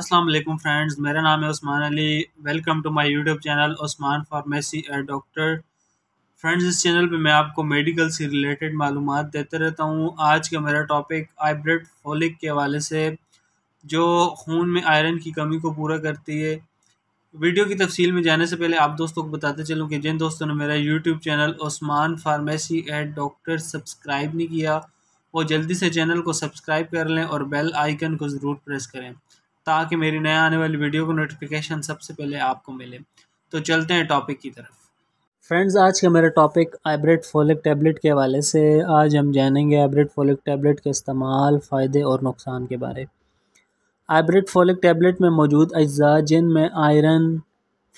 अस्सलाम वालेकुम फ्रेंड्स मेरा नाम है Usman Ali welcome to my YouTube channel Usman pharmacy and doctor friends इस चैनल पे मैं आपको मेडिकल से रिलेटेड मालूम देते रहता हूँ आज का मेरा टॉपिक आइब्रेड फोलिक के हवाले से जो खून में आयरन की कमी को पूरा करती है वीडियो की तफसील में जाने से पहले आप दोस्तों को बताते चलूँ कि जिन दोस्तों ने मेरा YouTube channel Usman pharmacy at doctor subscribe नहीं किया वो जल्दी से चैनल को सब्सक्राइब कर लें और बेल आइकन को ज़रूर प्रेस करें ताकि मेरी नया आने वाली वीडियो को नोटिफिकेशन सबसे पहले आपको मिले तो चलते हैं टॉपिक की तरफ फ्रेंड्स आज का मेरा टॉपिक आइब्रेड फोलिक टैबलेट के हवाले से आज हम जानेंगे आइब्रेड फोलिक टैबलेट के इस्तेमाल फ़ायदे और नुकसान के बारे आइब्रेड फोलिक टैबलेट में मौजूद अज्जा जिन में iron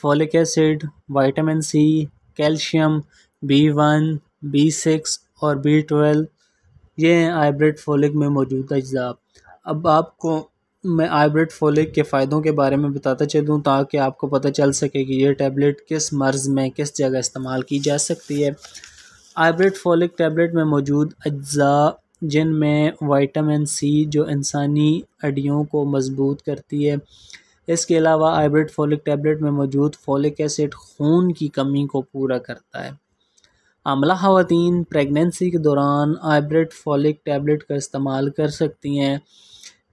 folic acid vitamin C calcium B one B six और बी ट्वेल्व ये हैं आइब्रेड फोलिक में मौजूद अज्जा अब आपको मैं आईब्रेड फोलिक के फ़ायदों के बारे में बताता चलूँ ताकि आपको पता चल सके कि यह टैबलेट किस मर्ज़ में किस जगह इस्तेमाल की जा सकती है आईब्रेड फोलिक टैबलेट में मौजूद अज्जा जिन में वाइटामिन सी जो इंसानी अड्डियों को मजबूत करती है इसके अलावा हाइब्रिड फोलिक टैबलेट में मौजूद फोलिक एसिड खून की कमी को पूरा करता है आमला खातन प्रेगनेंसी के दौरान हाइब्रिड फोलिक टैबलेट का इस्तेमाल कर सकती हैं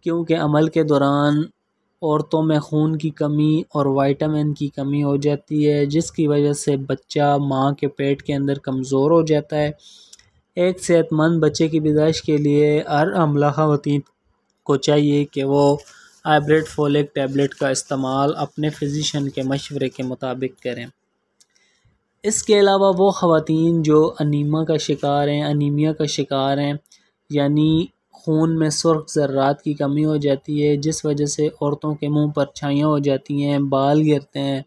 क्योंकि अमल के दौरान औरतों में खून की कमी और वाइटामिन की कमी हो जाती है जिसकी वजह से बच्चा माँ के पेट के अंदर कमज़ोर हो जाता है एक सेहतमंद बच्चे की पैदाइश के लिए हर अमला खातन को चाहिए कि वो हाइब्रिड फोलिक टैबलेट का इस्तेमाल अपने फिजिशन के मशवरे के मुताबिक करें इसके अलावा वो खातन जो अनीमा का शिकार हैं अनीमिया का शिकार हैं यानी खून में सुर्ख ज़र्रात की कमी हो जाती है जिस वजह से औरतों के मुंह पर छाइयाँ हो जाती हैं बाल गिरते हैं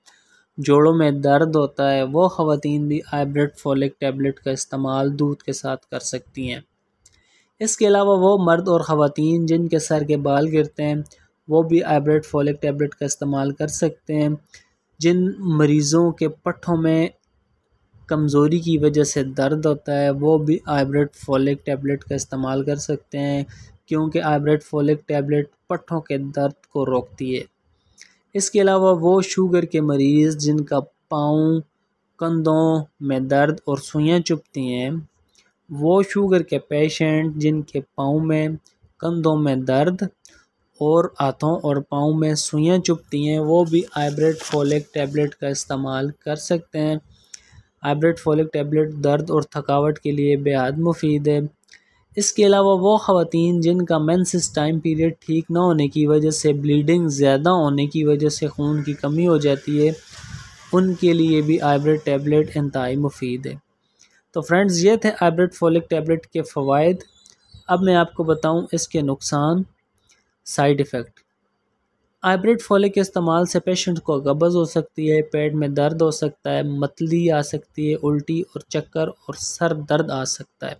जोड़ों में दर्द होता है वो ख़वातीन भी आइब्रेड फोलिक टैबलेट का इस्तेमाल दूध के साथ कर सकती हैं इसके अलावा वो मर्द और ख़वातीन जिनके सर के बाल गिरते हैं वो भी आइब्रेड फोलिक टैबलेट का इस्तेमाल कर सकते हैं जिन मरीज़ों के पट्ठों में कमज़ोरी की वजह से दर्द होता है वो भी आईब्रेड फोलिक टैबलेट का इस्तेमाल कर सकते हैं क्योंकि आईब्रेड फोलिक टैबलेट पट्ठों के दर्द को रोकती है इसके अलावा वो शुगर के मरीज़ जिनका पाँव कंधों में दर्द और सुइयाँ चुपती हैं वो शुगर के पेशेंट जिनके पाँव में कंधों में दर्द और हाथों और पाँव में सुइयाँ चुपती हैं वो भी आईब्रेड फोलिक टैबलेट का इस्तेमाल कर सकते हैं हाइब्रिड फोलिक टेबलेट दर्द और थकावट के लिए बेहद मुफीद है इसके अलावा वो खातन जिनका मेंसेस टाइम पीरियड ठीक ना होने की वजह से ब्लीडिंग ज़्यादा होने की वजह से खून की कमी हो जाती है उनके लिए भी हाइब्रिड टेबलेट इंतहाई मुफीद है तो फ्रेंड्स ये थे हाइब्रिड फोलिक टेबलेट के फ़वाद अब मैं आपको बताऊँ इसके नुकसान साइड इफ़ेक्ट हाइब्रिड फोले के इस्तेमाल से पेशेंट को गबज़ हो सकती है पेट में दर्द हो सकता है मतली आ सकती है उल्टी और चक्कर और सर दर्द आ सकता है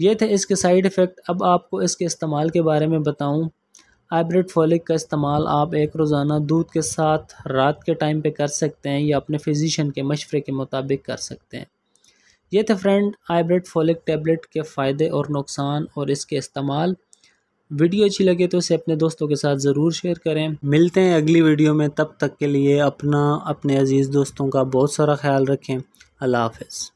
ये थे इसके साइड इफ़ेक्ट अब आपको इसके इस्तेमाल के बारे में बताऊं आइब्रेड फोलिक का इस्तेमाल आप एक रोज़ाना दूध के साथ रात के टाइम पे कर सकते हैं या अपने फिजिशन के मशवरे के मुताबिक कर सकते हैं ये थे फ्रेंड हाइब्रिड फोलिक टेबलेट के फ़ायदे और नुकसान और इसके इस्तेमाल वीडियो अच्छी लगे तो इसे अपने दोस्तों के साथ ज़रूर शेयर करें मिलते हैं अगली वीडियो में तब तक के लिए अपना अपने अजीज़ दोस्तों का बहुत सारा ख्याल रखें अल्लाह हाफिज़